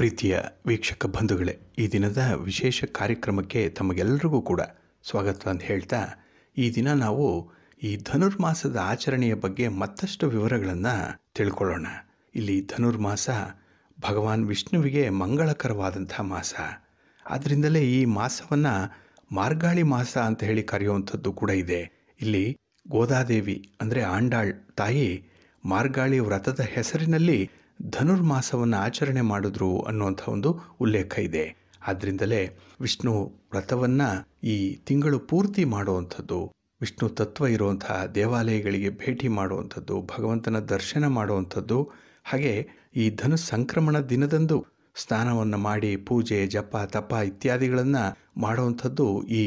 ಪ್ರೀತಿಯ ವೀಕ್ಷಕ ಬಂಧುಗಳೇ ಈ ದಿನದ ವಿಶೇಷ ಕಾರ್ಯಕ್ರಮಕ್ಕೆ ತಮಗೆಲ್ಲರಿಗೂ ಕೂಡ ಸ್ವಾಗತ ಅಂತ ಹೇಳ್ತಾ ಈ ದಿನ ನಾವು ಈ ಧನುರ್ಮಾಸದ ಆಚರಣೆಯ ಬಗ್ಗೆ ಮತ್ತಷ್ಟು ವಿವರಗಳನ್ನು ತಿಳ್ಕೊಳ್ಳೋಣ ಇಲ್ಲಿ ಧನುರ್ಮಾಸ ಭಗವಾನ್ ವಿಷ್ಣುವಿಗೆ ಮಂಗಳಕರವಾದಂಥ ಮಾಸ ಆದ್ದರಿಂದಲೇ ಈ ಮಾಸವನ್ನು ಮಾರ್ಗಾಳಿ ಮಾಸ ಅಂತ ಹೇಳಿ ಕರೆಯುವಂಥದ್ದು ಕೂಡ ಇದೆ ಇಲ್ಲಿ ಗೋದಾದೇವಿ ಅಂದರೆ ಆಂಡಾಳ್ ತಾಯಿ ಮಾರ್ಗಾಳಿ ವ್ರತದ ಹೆಸರಿನಲ್ಲಿ ಧನುರ್ಮಾಸವನ್ನು ಆಚರಣೆ ಮಾಡಿದ್ರು ಅನ್ನುವಂಥ ಒಂದು ಉಲ್ಲೇಖ ಇದೆ ಆದ್ದರಿಂದಲೇ ವಿಷ್ಣು ವ್ರತವನ್ನು ಈ ತಿಂಗಳು ಪೂರ್ತಿ ಮಾಡುವಂಥದ್ದು ವಿಷ್ಣು ತತ್ವ ಇರುವಂತಹ ದೇವಾಲಯಗಳಿಗೆ ಭೇಟಿ ಮಾಡುವಂಥದ್ದು ಭಗವಂತನ ದರ್ಶನ ಮಾಡುವಂಥದ್ದು ಹಾಗೆ ಈ ಧನು ಸಂಕ್ರಮಣ ದಿನದಂದು ಸ್ನಾನವನ್ನು ಮಾಡಿ ಪೂಜೆ ಜಪ ತಪ ಇತ್ಯಾದಿಗಳನ್ನು ಮಾಡುವಂಥದ್ದು ಈ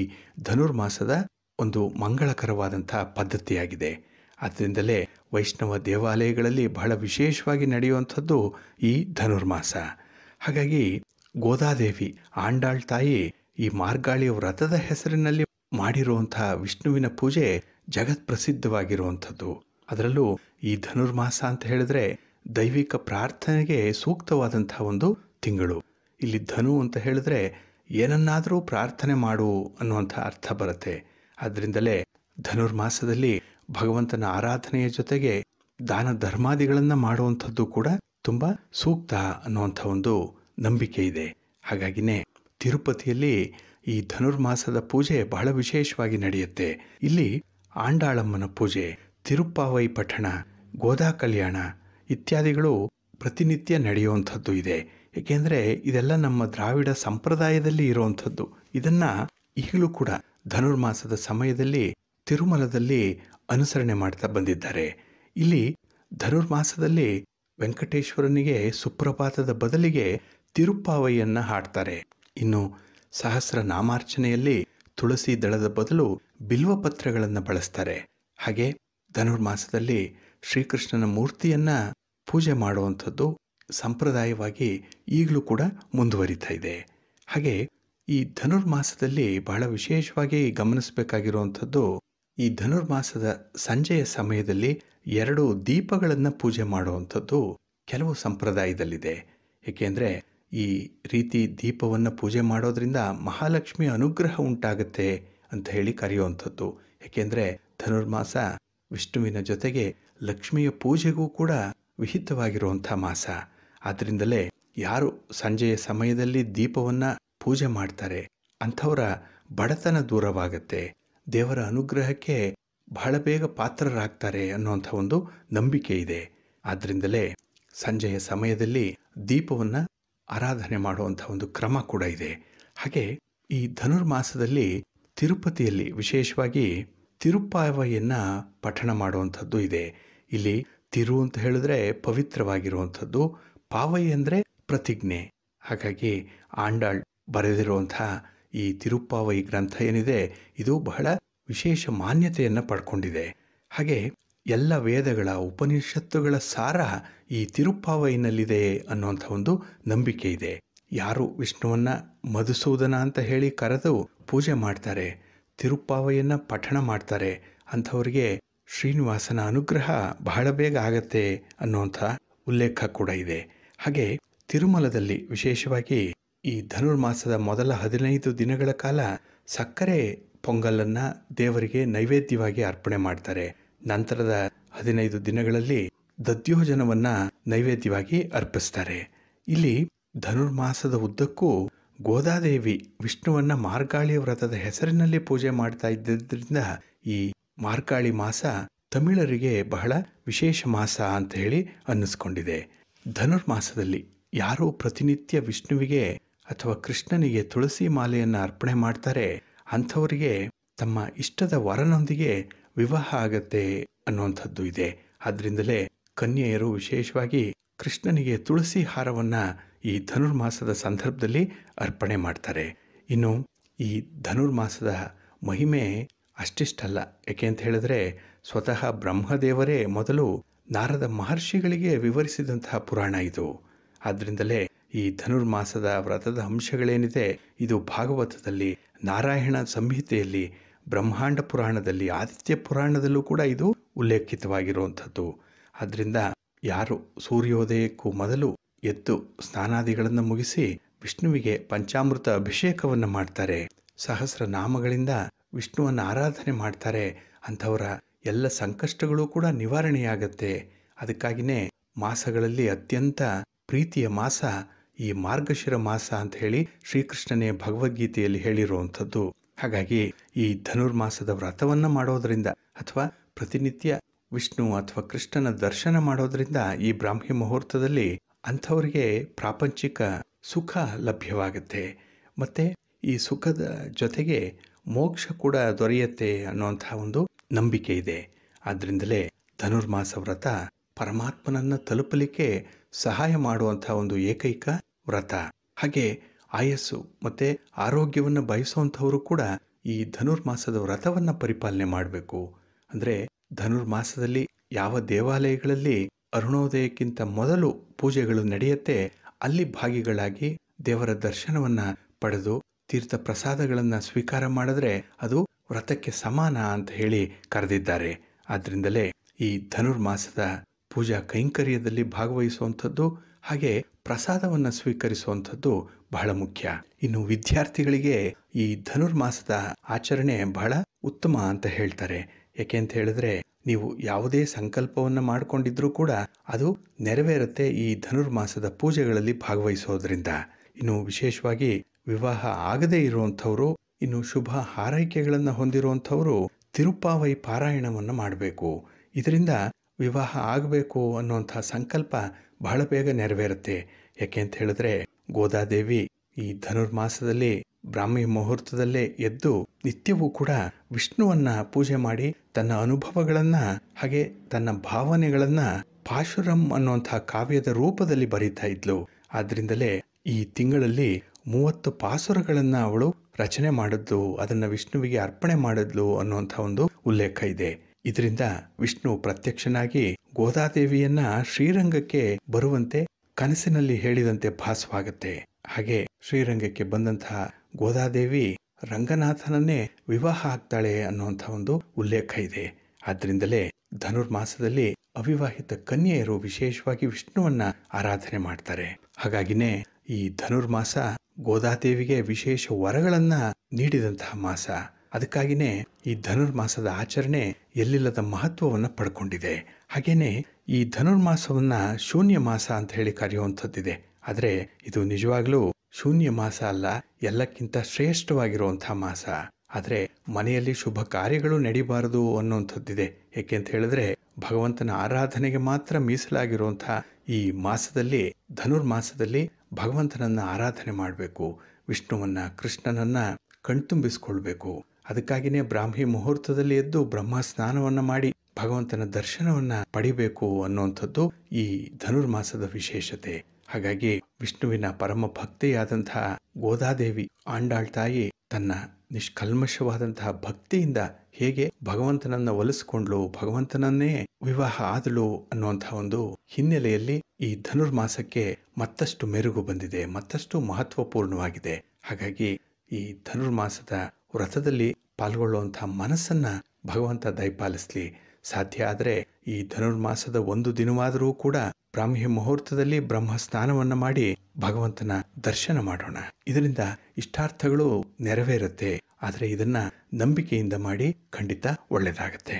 ಧನುರ್ಮಾಸದ ಒಂದು ಮಂಗಳಕರವಾದಂಥ ಪದ್ಧತಿಯಾಗಿದೆ ಆದ್ದರಿಂದಲೇ ವೈಷ್ಣವ ದೇವಾಲಯಗಳಲ್ಲಿ ಬಹಳ ವಿಶೇಷವಾಗಿ ನಡೆಯುವಂಥದ್ದು ಈ ಧನುರ್ಮಾಸ ಹಾಗಾಗಿ ಗೋದಾದೇವಿ ಆಂಡಾಳ್ ತಾಯಿ ಈ ಮಾರ್ಗಾಳಿಯ ವ್ರತದ ಹೆಸರಿನಲ್ಲಿ ಮಾಡಿರುವಂತಹ ವಿಷ್ಣುವಿನ ಪೂಜೆ ಜಗತ್ ಪ್ರಸಿದ್ಧವಾಗಿರುವಂಥದ್ದು ಅದರಲ್ಲೂ ಈ ಧನುರ್ಮಾಸ ಅಂತ ಹೇಳಿದ್ರೆ ದೈವಿಕ ಪ್ರಾರ್ಥನೆಗೆ ಸೂಕ್ತವಾದಂತಹ ಒಂದು ತಿಂಗಳು ಇಲ್ಲಿ ಧನು ಅಂತ ಹೇಳಿದ್ರೆ ಏನನ್ನಾದರೂ ಪ್ರಾರ್ಥನೆ ಮಾಡು ಅನ್ನುವಂಥ ಅರ್ಥ ಬರುತ್ತೆ ಆದ್ದರಿಂದಲೇ ಧನುರ್ಮಾಸದಲ್ಲಿ ಭಗವಂತನ ಆರಾಧನೆಯ ಜೊತೆಗೆ ದಾನ ಧರ್ಮಾದಿಗಳನ್ನು ಮಾಡುವಂಥದ್ದು ಕೂಡ ತುಂಬ ಸೂಕ್ತ ಅನ್ನುವಂಥ ಒಂದು ನಂಬಿಕೆ ಇದೆ ಹಾಗಾಗಿನೇ ತಿರುಪತಿಯಲ್ಲಿ ಈ ಧನುರ್ಮಾಸದ ಪೂಜೆ ಬಹಳ ವಿಶೇಷವಾಗಿ ನಡೆಯುತ್ತೆ ಇಲ್ಲಿ ಆಂಡಾಳಮ್ಮನ ಪೂಜೆ ತಿರುಪ್ಪಾವೈ ಪಠಣ ಗೋದಾ ಕಲ್ಯಾಣ ಇತ್ಯಾದಿಗಳು ಪ್ರತಿನಿತ್ಯ ನಡೆಯುವಂಥದ್ದು ಇದೆ ಏಕೆಂದರೆ ಇದೆಲ್ಲ ನಮ್ಮ ದ್ರಾವಿಡ ಸಂಪ್ರದಾಯದಲ್ಲಿ ಇರುವಂಥದ್ದು ಇದನ್ನು ಈಗಲೂ ಕೂಡ ಧನುರ್ಮಾಸದ ಸಮಯದಲ್ಲಿ ತಿರುಮಲದಲ್ಲಿ ಅನುಸರಣೆ ಮಾಡ್ತಾ ಬಂದಿದ್ದಾರೆ ಇಲ್ಲಿ ಧನುರ್ಮಾಸದಲ್ಲಿ ವೆಂಕಟೇಶ್ವರನಿಗೆ ಸುಪ್ರಭಾತದ ಬದಲಿಗೆ ತಿರುಪ್ಪಾವಯ್ಯನ್ನು ಹಾಡ್ತಾರೆ ಇನ್ನು ಸಹಸ್ರ ನಾಮಾರ್ಚನೆಯಲ್ಲಿ ತುಳಸಿ ದಳದ ಬದಲು ಬಿಲ್ವ ಪತ್ರಗಳನ್ನು ಬಳಸ್ತಾರೆ ಹಾಗೆ ಧನುರ್ಮಾಸದಲ್ಲಿ ಶ್ರೀಕೃಷ್ಣನ ಮೂರ್ತಿಯನ್ನ ಪೂಜೆ ಮಾಡುವಂಥದ್ದು ಸಂಪ್ರದಾಯವಾಗಿ ಈಗಲೂ ಕೂಡ ಮುಂದುವರಿತಾ ಇದೆ ಹಾಗೆ ಈ ಧನುರ್ಮಾಸದಲ್ಲಿ ಬಹಳ ವಿಶೇಷವಾಗಿ ಗಮನಿಸಬೇಕಾಗಿರುವಂಥದ್ದು ಈ ಧನುರ್ಮಾಸದ ಸಂಜೆಯ ಸಮಯದಲ್ಲಿ ಎರಡು ದೀಪಗಳನ್ನು ಪೂಜೆ ಮಾಡುವಂಥದ್ದು ಕೆಲವು ಸಂಪ್ರದಾಯದಲ್ಲಿದೆ ಏಕೆಂದರೆ ಈ ರೀತಿ ದೀಪವನ್ನು ಪೂಜೆ ಮಾಡೋದ್ರಿಂದ ಮಹಾಲಕ್ಷ್ಮಿಯ ಅನುಗ್ರಹ ಉಂಟಾಗುತ್ತೆ ಅಂತ ಹೇಳಿ ಕರೆಯುವಂಥದ್ದು ಏಕೆಂದರೆ ಧನುರ್ಮಾಸ ವಿಷ್ಣುವಿನ ಜೊತೆಗೆ ಲಕ್ಷ್ಮಿಯ ಪೂಜೆಗೂ ಕೂಡ ವಿಹಿತವಾಗಿರುವಂಥ ಮಾಸ ಆದ್ದರಿಂದಲೇ ಯಾರು ಸಂಜೆಯ ಸಮಯದಲ್ಲಿ ದೀಪವನ್ನು ಪೂಜೆ ಮಾಡ್ತಾರೆ ಅಂಥವರ ಬಡತನ ದೂರವಾಗುತ್ತೆ ದೇವರ ಅನುಗ್ರಹಕ್ಕೆ ಬಹಳ ಬೇಗ ಪಾತ್ರರಾಗ್ತಾರೆ ಅನ್ನುವಂಥ ಒಂದು ನಂಬಿಕೆ ಇದೆ ಆದ್ದರಿಂದಲೇ ಸಂಜೆಯ ಸಮಯದಲ್ಲಿ ದೀಪವನ್ನು ಆರಾಧನೆ ಮಾಡುವಂಥ ಒಂದು ಕ್ರಮ ಕೂಡ ಇದೆ ಹಾಗೆ ಈ ಧನುರ್ಮಾಸದಲ್ಲಿ ತಿರುಪತಿಯಲ್ಲಿ ವಿಶೇಷವಾಗಿ ತಿರುಪ್ಪಾವಯನ್ನು ಪಠಣ ಮಾಡುವಂಥದ್ದು ಇದೆ ಇಲ್ಲಿ ತಿರು ಅಂತ ಹೇಳಿದ್ರೆ ಪವಿತ್ರವಾಗಿರುವಂಥದ್ದು ಪಾವೈ ಅಂದರೆ ಪ್ರತಿಜ್ಞೆ ಹಾಗಾಗಿ ಆಂಡಾಳ್ ಬರೆದಿರುವಂಥ ಈ ತಿರುಪ್ಪಾವೈ ಗ್ರಂಥ ಏನಿದೆ ಇದು ಬಹಳ ವಿಶೇಷ ಮಾನ್ಯತೆಯನ್ನು ಪಡ್ಕೊಂಡಿದೆ ಹಾಗೆ ಎಲ್ಲ ವೇದಗಳ ಉಪನಿಷತ್ತುಗಳ ಸಾರ ಈ ತಿರುಪ್ಪಾವೈನಲ್ಲಿದೆ ಅನ್ನುವಂಥ ಒಂದು ನಂಬಿಕೆ ಇದೆ ಯಾರು ವಿಷ್ಣುವನ್ನ ಮಧುಸೂದನ ಅಂತ ಹೇಳಿ ಕರೆದು ಪೂಜೆ ಮಾಡ್ತಾರೆ ತಿರುಪ್ಪಾವೈಯನ್ನು ಪಠಣ ಮಾಡ್ತಾರೆ ಅಂಥವರಿಗೆ ಶ್ರೀನಿವಾಸನ ಅನುಗ್ರಹ ಬಹಳ ಬೇಗ ಆಗತ್ತೆ ಅನ್ನುವಂಥ ಉಲ್ಲೇಖ ಕೂಡ ಇದೆ ಹಾಗೆ ತಿರುಮಲದಲ್ಲಿ ವಿಶೇಷವಾಗಿ ಈ ಧನುರ್ಮಾಸದ ಮೊದಲ ಹದಿನೈದು ದಿನಗಳ ಕಾಲ ಸಕ್ಕರೆ ಪೊಂಗಲನ್ನ ದೇವರಿಗೆ ನೈವೇದ್ಯವಾಗಿ ಅರ್ಪಣೆ ಮಾಡ್ತಾರೆ ನಂತರದ ಹದಿನೈದು ದಿನಗಳಲ್ಲಿ ದದ್ಯೋಜನವನ್ನ ನೈವೇದ್ಯವಾಗಿ ಅರ್ಪಿಸ್ತಾರೆ ಇಲ್ಲಿ ಧನುರ್ಮಾಸದ ಉದ್ದಕ್ಕೂ ಗೋದಾದೇವಿ ವಿಷ್ಣುವನ್ನ ಮಾರ್ಗಾಳಿ ವ್ರತದ ಹೆಸರಿನಲ್ಲಿ ಪೂಜೆ ಮಾಡ್ತಾ ಇದ್ದರಿಂದ ಈ ಮಾರ್ಗಾಳಿ ಮಾಸ ತಮಿಳರಿಗೆ ಬಹಳ ವಿಶೇಷ ಮಾಸ ಅಂತ ಹೇಳಿ ಅನ್ನಿಸ್ಕೊಂಡಿದೆ ಧನುರ್ಮಾಸದಲ್ಲಿ ಯಾರೋ ಪ್ರತಿನಿತ್ಯ ವಿಷ್ಣುವಿಗೆ ಅಥವಾ ಕೃಷ್ಣನಿಗೆ ತುಳಸಿ ಮಾಲೆಯನ್ನು ಅರ್ಪಣೆ ಮಾಡ್ತಾರೆ ಅಂಥವರಿಗೆ ತಮ್ಮ ಇಷ್ಟದ ವರನೊಂದಿಗೆ ವಿವಾಹ ಆಗತ್ತೆ ಅನ್ನುವಂಥದ್ದು ಇದೆ ಆದ್ರಿಂದಲೇ ಕನ್ಯೆಯರು ವಿಶೇಷವಾಗಿ ಕೃಷ್ಣನಿಗೆ ತುಳಸಿ ಹಾರವನ್ನ ಈ ಧನುರ್ಮಾಸದ ಸಂದರ್ಭದಲ್ಲಿ ಅರ್ಪಣೆ ಮಾಡ್ತಾರೆ ಇನ್ನು ಈ ಧನುರ್ಮಾಸದ ಮಹಿಮೆ ಅಷ್ಟಿಷ್ಟಲ್ಲ ಯಾಕೆ ಅಂತ ಹೇಳಿದ್ರೆ ಸ್ವತಃ ಬ್ರಹ್ಮದೇವರೇ ಮೊದಲು ನಾರದ ಮಹರ್ಷಿಗಳಿಗೆ ವಿವರಿಸಿದಂತಹ ಪುರಾಣ ಇದು ಆದ್ರಿಂದಲೇ ಈ ಧನುರ್ಮಾಸದ ವ್ರತದ ಅಂಶಗಳೇನಿದೆ ಇದು ಭಾಗವತದಲ್ಲಿ ನಾರಾಯಣ ಸಂಹಿತೆಯಲ್ಲಿ ಬ್ರಹ್ಮಾಂಡ ಪುರಾಣದಲ್ಲಿ ಆದಿತ್ಯ ಪುರಾಣದಲ್ಲೂ ಕೂಡ ಇದು ಉಲ್ಲೇಖಿತವಾಗಿರುವಂಥದ್ದು ಆದ್ದರಿಂದ ಯಾರು ಸೂರ್ಯೋದಯಕ್ಕೂ ಮೊದಲು ಎದ್ದು ಸ್ನಾನಾದಿಗಳನ್ನು ಮುಗಿಸಿ ವಿಷ್ಣುವಿಗೆ ಪಂಚಾಮೃತ ಅಭಿಷೇಕವನ್ನು ಮಾಡ್ತಾರೆ ಸಹಸ್ರ ನಾಮಗಳಿಂದ ವಿಷ್ಣುವನ್ನು ಆರಾಧನೆ ಮಾಡ್ತಾರೆ ಅಂಥವರ ಎಲ್ಲ ಸಂಕಷ್ಟಗಳು ಕೂಡ ನಿವಾರಣೆಯಾಗತ್ತೆ ಅದಕ್ಕಾಗಿಯೇ ಮಾಸಗಳಲ್ಲಿ ಅತ್ಯಂತ ಪ್ರೀತಿಯ ಮಾಸ ಈ ಮಾರ್ಗಶಿರ ಮಾಸ ಅಂತ ಹೇಳಿ ಶ್ರೀಕೃಷ್ಣನೇ ಭಗವದ್ಗೀತೆಯಲ್ಲಿ ಹೇಳಿರುವಂಥದ್ದು ಹಾಗಾಗಿ ಈ ಧನುರ್ಮಾಸದ ವ್ರತವನ್ನು ಮಾಡೋದರಿಂದ ಅಥವಾ ಪ್ರತಿನಿತ್ಯ ವಿಷ್ಣು ಅಥವಾ ಕೃಷ್ಣನ ದರ್ಶನ ಮಾಡೋದರಿಂದ ಈ ಬ್ರಾಹ್ಮಿ ಮುಹೂರ್ತದಲ್ಲಿ ಅಂಥವರಿಗೆ ಪ್ರಾಪಂಚಿಕ ಸುಖ ಲಭ್ಯವಾಗುತ್ತೆ ಮತ್ತು ಈ ಸುಖದ ಜೊತೆಗೆ ಮೋಕ್ಷ ಕೂಡ ದೊರೆಯುತ್ತೆ ಅನ್ನುವಂತಹ ಒಂದು ನಂಬಿಕೆ ಇದೆ ಆದ್ದರಿಂದಲೇ ಧನುರ್ಮಾಸ ವ್ರತ ಪರಮಾತ್ಮನನ್ನು ತಲುಪಲಿಕ್ಕೆ ಸಹಾಯ ಮಾಡುವಂಥ ಒಂದು ಏಕೈಕ ವ್ರತ ಹಾಗೆ ಆಯಸ್ಸು ಮತ್ತೆ ಆರೋಗ್ಯವನ್ನು ಬಯಸುವಂಥವರು ಕೂಡ ಈ ಧನುರ್ಮಾಸದ ವ್ರತವನ್ನು ಪರಿಪಾಲನೆ ಮಾಡಬೇಕು ಅಂದರೆ ಧನುರ್ಮಾಸದಲ್ಲಿ ಯಾವ ದೇವಾಲಯಗಳಲ್ಲಿ ಅರುಣೋದಯಕ್ಕಿಂತ ಮೊದಲು ಪೂಜೆಗಳು ನಡೆಯುತ್ತೆ ಅಲ್ಲಿ ಭಾಗಿಗಳಾಗಿ ದೇವರ ದರ್ಶನವನ್ನ ಪಡೆದು ತೀರ್ಥ ಪ್ರಸಾದಗಳನ್ನು ಸ್ವೀಕಾರ ಮಾಡಿದ್ರೆ ಅದು ವ್ರತಕ್ಕೆ ಸಮಾನ ಅಂತ ಹೇಳಿ ಕರೆದಿದ್ದಾರೆ ಆದ್ರಿಂದಲೇ ಈ ಧನುರ್ಮಾಸದ ಪೂಜಾ ಕೈಂಕರ್ಯದಲ್ಲಿ ಭಾಗವಹಿಸುವಂಥದ್ದು ಹಾಗೆ ಪ್ರಸಾದವನ್ನ ಸ್ವೀಕರಿಸುವಂಥದ್ದು ಬಹಳ ಮುಖ್ಯ ಇನ್ನು ವಿದ್ಯಾರ್ಥಿಗಳಿಗೆ ಈ ಧನುರ್ಮಾಸದ ಆಚರಣೆ ಬಹಳ ಉತ್ತಮ ಅಂತ ಹೇಳ್ತಾರೆ ಯಾಕೆ ಅಂತ ಹೇಳಿದ್ರೆ ನೀವು ಯಾವುದೇ ಸಂಕಲ್ಪವನ್ನ ಮಾಡಿಕೊಂಡಿದ್ರೂ ಕೂಡ ಅದು ನೆರವೇರುತ್ತೆ ಈ ಧನುರ್ಮಾಸದ ಪೂಜೆಗಳಲ್ಲಿ ಭಾಗವಹಿಸೋದ್ರಿಂದ ಇನ್ನು ವಿಶೇಷವಾಗಿ ವಿವಾಹ ಆಗದೇ ಇರುವಂಥವರು ಇನ್ನು ಶುಭ ಹಾರೈಕೆಗಳನ್ನು ಹೊಂದಿರುವಂಥವರು ತಿರುಪಾವೈ ಪಾರಾಯಣವನ್ನು ಮಾಡಬೇಕು ಇದರಿಂದ ವಿವಾಹ ಆಗಬೇಕು ಅನ್ನುವಂಥ ಸಂಕಲ್ಪ ಬಹಳ ಬೇಗ ನೆರವೇರುತ್ತೆ ಯಾಕೆ ಅಂತ ಹೇಳಿದ್ರೆ ಗೋದಾದೇವಿ ಈ ಧನುರ್ಮಾಸದಲ್ಲಿ ಬ್ರಾಹ್ಮಿ ಮುಹೂರ್ತದಲ್ಲೇ ಎದ್ದು ನಿತ್ಯವೂ ಕೂಡ ವಿಷ್ಣುವನ್ನ ಪೂಜೆ ಮಾಡಿ ತನ್ನ ಅನುಭವಗಳನ್ನ ಹಾಗೆ ತನ್ನ ಭಾವನೆಗಳನ್ನ ಪಾಶುರಂ ಅನ್ನುವಂಥ ಕಾವ್ಯದ ರೂಪದಲ್ಲಿ ಬರೀತಾ ಇದ್ಲು ಆದ್ರಿಂದಲೇ ಈ ತಿಂಗಳಲ್ಲಿ ಮೂವತ್ತು ಪಾಸುರಗಳನ್ನ ಅವಳು ರಚನೆ ಮಾಡಿದ್ಲು ಅದನ್ನ ವಿಷ್ಣುವಿಗೆ ಅರ್ಪಣೆ ಮಾಡಿದ್ಲು ಅನ್ನುವಂಥ ಒಂದು ಉಲ್ಲೇಖ ಇದೆ ಇದರಿಂದ ವಿಷ್ಣು ಪ್ರತ್ಯಕ್ಷನಾಗಿ ಗೋದಾದೇವಿಯನ್ನ ಶ್ರೀರಂಗಕ್ಕೆ ಬರುವಂತೆ ಕನಸಿನಲ್ಲಿ ಹೇಳಿದಂತೆ ಭಾಸವಾಗುತ್ತೆ ಹಾಗೆ ಶ್ರೀರಂಗಕ್ಕೆ ಬಂದಂತಹ ಗೋದಾದೇವಿ ರಂಗನಾಥನನ್ನೇ ವಿವಾಹ ಆಗ್ತಾಳೆ ಅನ್ನುವಂಥ ಒಂದು ಉಲ್ಲೇಖ ಇದೆ ಆದ್ರಿಂದಲೇ ಧನುರ್ಮಾಸದಲ್ಲಿ ಅವಿವಾಹಿತ ಕನ್ಯೆಯರು ವಿಶೇಷವಾಗಿ ವಿಷ್ಣುವನ್ನ ಆರಾಧನೆ ಮಾಡ್ತಾರೆ ಹಾಗಾಗಿನೇ ಈ ಧನುರ್ಮಾಸ ಗೋದಾದೇವಿಗೆ ವಿಶೇಷ ವರಗಳನ್ನ ನೀಡಿದಂತಹ ಮಾಸ ಅದಕ್ಕಾಗಿನೇ ಈ ಧನುರ್ಮಾಸದ ಆಚರಣೆ ಎಲ್ಲಿಲ್ಲದ ಮಹತ್ವವನ್ನು ಪಡ್ಕೊಂಡಿದೆ ಹಾಗೇನೆ ಈ ಧನುರ್ಮಾಸವನ್ನ ಶೂನ್ಯ ಮಾಸ ಅಂತ ಹೇಳಿ ಕರೆಯುವಂಥದ್ದಿದೆ ಆದರೆ ಇದು ನಿಜವಾಗ್ಲೂ ಶೂನ್ಯ ಮಾಸ ಅಲ್ಲ ಎಲ್ಲಕ್ಕಿಂತ ಶ್ರೇಷ್ಠವಾಗಿರುವಂಥ ಮಾಸ ಆದರೆ ಮನೆಯಲ್ಲಿ ಶುಭ ಕಾರ್ಯಗಳು ನಡೀಬಾರದು ಅನ್ನುವಂಥದ್ದಿದೆ ಏಕೆ ಅಂತ ಹೇಳಿದ್ರೆ ಭಗವಂತನ ಆರಾಧನೆಗೆ ಮಾತ್ರ ಮೀಸಲಾಗಿರುವಂಥ ಈ ಮಾಸದಲ್ಲಿ ಧನುರ್ಮಾಸದಲ್ಲಿ ಭಗವಂತನನ್ನ ಆರಾಧನೆ ಮಾಡಬೇಕು ವಿಷ್ಣುವನ್ನ ಕೃಷ್ಣನನ್ನ ಕಣ್ತುಂಬಿಸಿಕೊಳ್ಬೇಕು ಅದಕ್ಕಾಗಿನೇ ಬ್ರಾಹ್ಮಿ ಮುಹೂರ್ತದಲ್ಲಿ ಎದ್ದು ಬ್ರಹ್ಮ ಸ್ನಾನವನ್ನ ಮಾಡಿ ಭಗವಂತನ ದರ್ಶನವನ್ನ ಪಡಿಬೇಕು ಅನ್ನುವಂಥದ್ದು ಈ ಧನುರ್ಮಾಸದ ವಿಶೇಷತೆ ಹಾಗಾಗಿ ವಿಷ್ಣುವಿನ ಪರಮ ಭಕ್ತಿಯಾದಂತಹ ಗೋದಾದೇವಿ ಆಂಡಾಳ್ ತಾಯಿ ತನ್ನ ನಿಷ್ಕಲ್ಮಶವಾದಂತಹ ಭಕ್ತಿಯಿಂದ ಹೇಗೆ ಭಗವಂತನನ್ನ ಒಲಿಸಿಕೊಂಡ್ಲು ಭಗವಂತನನ್ನೇ ವಿವಾಹ ಆದಳು ಅನ್ನುವಂತಹ ಒಂದು ಹಿನ್ನೆಲೆಯಲ್ಲಿ ಈ ಧನುರ್ಮಾಸಕ್ಕೆ ಮತ್ತಷ್ಟು ಮೆರುಗು ಬಂದಿದೆ ಮತ್ತಷ್ಟು ಮಹತ್ವಪೂರ್ಣವಾಗಿದೆ ಹಾಗಾಗಿ ಈ ಧನುರ್ಮಾಸದ ವ್ರತದಲ್ಲಿ ಪಾಲ್ಗೊಳ್ಳುವಂಥ ಮನಸ್ಸನ್ನು ಭಗವಂತ ದಯಪಾಲಿಸಲಿ ಸಾಧ್ಯ ಆದರೆ ಈ ಧನುರ್ಮಾಸದ ಒಂದು ದಿನವಾದರೂ ಕೂಡ ಬ್ರಾಹ್ಮಿ ಮುಹೂರ್ತದಲ್ಲಿ ಬ್ರಹ್ಮ ಸ್ನಾನವನ್ನು ಮಾಡಿ ಭಗವಂತನ ದರ್ಶನ ಮಾಡೋಣ ಇದರಿಂದ ಇಷ್ಟಾರ್ಥಗಳು ನೆರವೇರುತ್ತೆ ಆದರೆ ಇದನ್ನ ನಂಬಿಕೆಯಿಂದ ಮಾಡಿ ಖಂಡಿತ ಒಳ್ಳೆಯದಾಗತ್ತೆ